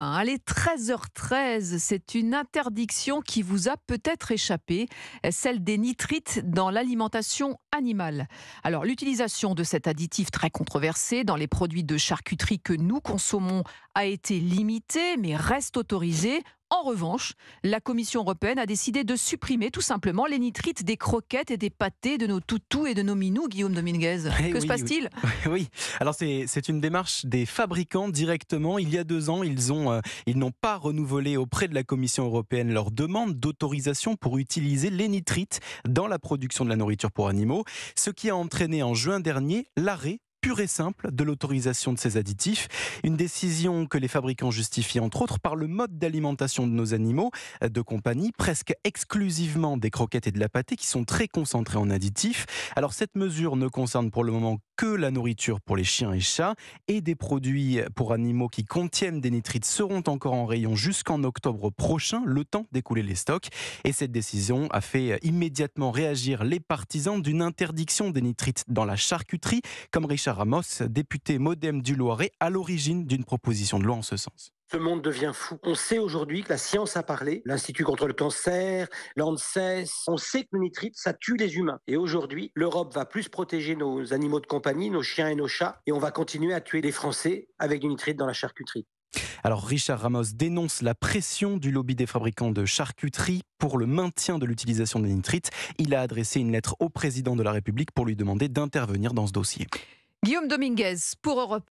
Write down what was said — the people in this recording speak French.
Allez, 13h13, c'est une interdiction qui vous a peut-être échappé, celle des nitrites dans l'alimentation animale. Alors, l'utilisation de cet additif très controversé dans les produits de charcuterie que nous consommons a été limitée, mais reste autorisée en revanche, la Commission européenne a décidé de supprimer tout simplement les nitrites des croquettes et des pâtés de nos toutous et de nos minous, Guillaume Dominguez. Eh que se passe-t-il oui. alors c'est une démarche des fabricants directement. Il y a deux ans, ils ont euh, ils n'ont pas renouvelé auprès de la Commission européenne leur demande d'autorisation pour utiliser les nitrites dans la production de la nourriture pour animaux, ce qui a entraîné en juin dernier l'arrêt pure et simple de l'autorisation de ces additifs. Une décision que les fabricants justifient entre autres par le mode d'alimentation de nos animaux euh, de compagnie, presque exclusivement des croquettes et de la pâtée qui sont très concentrées en additifs. Alors cette mesure ne concerne pour le moment que la nourriture pour les chiens et chats et des produits pour animaux qui contiennent des nitrites seront encore en rayon jusqu'en octobre prochain, le temps d'écouler les stocks. Et cette décision a fait immédiatement réagir les partisans d'une interdiction des nitrites dans la charcuterie, comme Richard Ramos, député modem du Loiret, à l'origine d'une proposition de loi en ce sens. Ce monde devient fou. On sait aujourd'hui que la science a parlé, l'Institut contre le cancer, l'ANSES, on sait que le nitrite, ça tue les humains. Et aujourd'hui, l'Europe va plus protéger nos animaux de compagnie, nos chiens et nos chats, et on va continuer à tuer les Français avec du nitrite dans la charcuterie. Alors Richard Ramos dénonce la pression du lobby des fabricants de charcuterie pour le maintien de l'utilisation des nitrite. Il a adressé une lettre au président de la République pour lui demander d'intervenir dans ce dossier. Guillaume Dominguez pour Europe